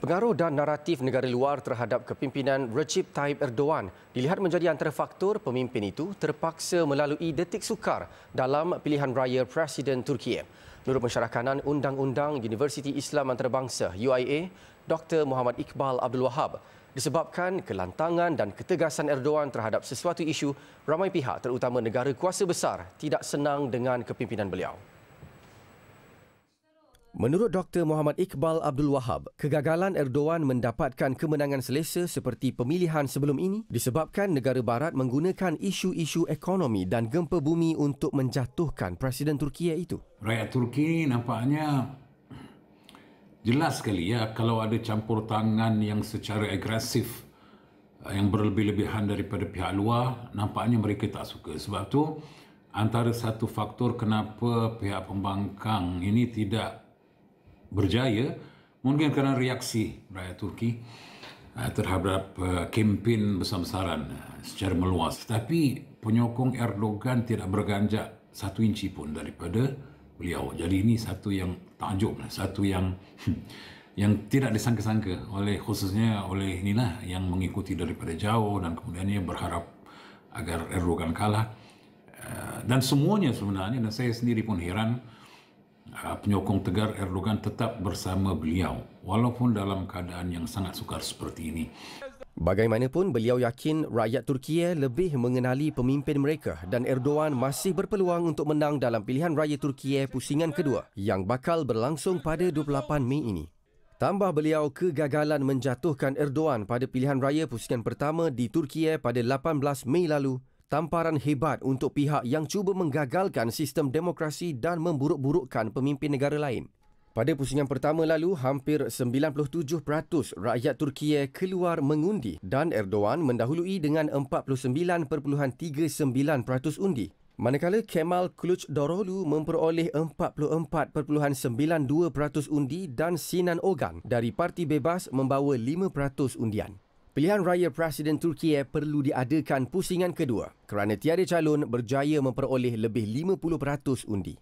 Pengaruh dan naratif negara luar terhadap kepimpinan Recep Tayyip Erdogan dilihat menjadi antara faktor pemimpin itu terpaksa melalui detik sukar dalam pilihan raya Presiden Turki. Menurut kanan Undang-Undang Universiti Islam Antarabangsa UIA, Dr. Muhammad Iqbal Abdul Wahab, disebabkan kelantangan dan ketegasan Erdogan terhadap sesuatu isu, ramai pihak terutama negara kuasa besar tidak senang dengan kepimpinan beliau. Menurut Dr. Muhammad Iqbal Abdul Wahab, kegagalan Erdogan mendapatkan kemenangan selesa seperti pemilihan sebelum ini disebabkan negara barat menggunakan isu-isu ekonomi dan gempa bumi untuk menjatuhkan Presiden Turki itu. Rakyat Turki nampaknya jelas sekali ya kalau ada campur tangan yang secara agresif eh, yang berlebih-lebihan daripada pihak luar, nampaknya mereka tak suka. Sebab tu antara satu faktor kenapa pihak pembangkang ini tidak berjaya mungkin kerana reaksi rakyat Turki eh, terhadap eh, kempen besar-besaran eh, secara meluas. Tapi penyokong Erdogan tidak berganjak satu inci pun daripada beliau. Jadi ini satu yang takjub, satu yang yang tidak disangka-sangka oleh khususnya oleh inilah yang mengikuti daripada jauh dan kemudiannya berharap agar Erdogan kalah. Dan semuanya sebenarnya, dan saya sendiri pun heran, Ah, penyokong tegar Erdogan tetap bersama beliau walaupun dalam keadaan yang sangat sukar seperti ini. Bagaimanapun beliau yakin rakyat Turki lebih mengenali pemimpin mereka dan Erdogan masih berpeluang untuk menang dalam pilihan raya Turki pusingan kedua yang bakal berlangsung pada 28 Mei ini. Tambah beliau kegagalan menjatuhkan Erdogan pada pilihan raya pusingan pertama di Turki pada 18 Mei lalu Tamparan hebat untuk pihak yang cuba menggagalkan sistem demokrasi dan memburuk-burukkan pemimpin negara lain. Pada pusingan pertama lalu, hampir 97% rakyat Turki keluar mengundi dan Erdogan mendahului dengan 49.39% undi. Manakala Kemal Kluj Dorolu memperoleh 44.92% undi dan Sinan Ogan dari Parti Bebas membawa 5% undian. Pilihan raya Presiden Turki perlu diadakan pusingan kedua kerana tiada calon berjaya memperoleh lebih 50% undi.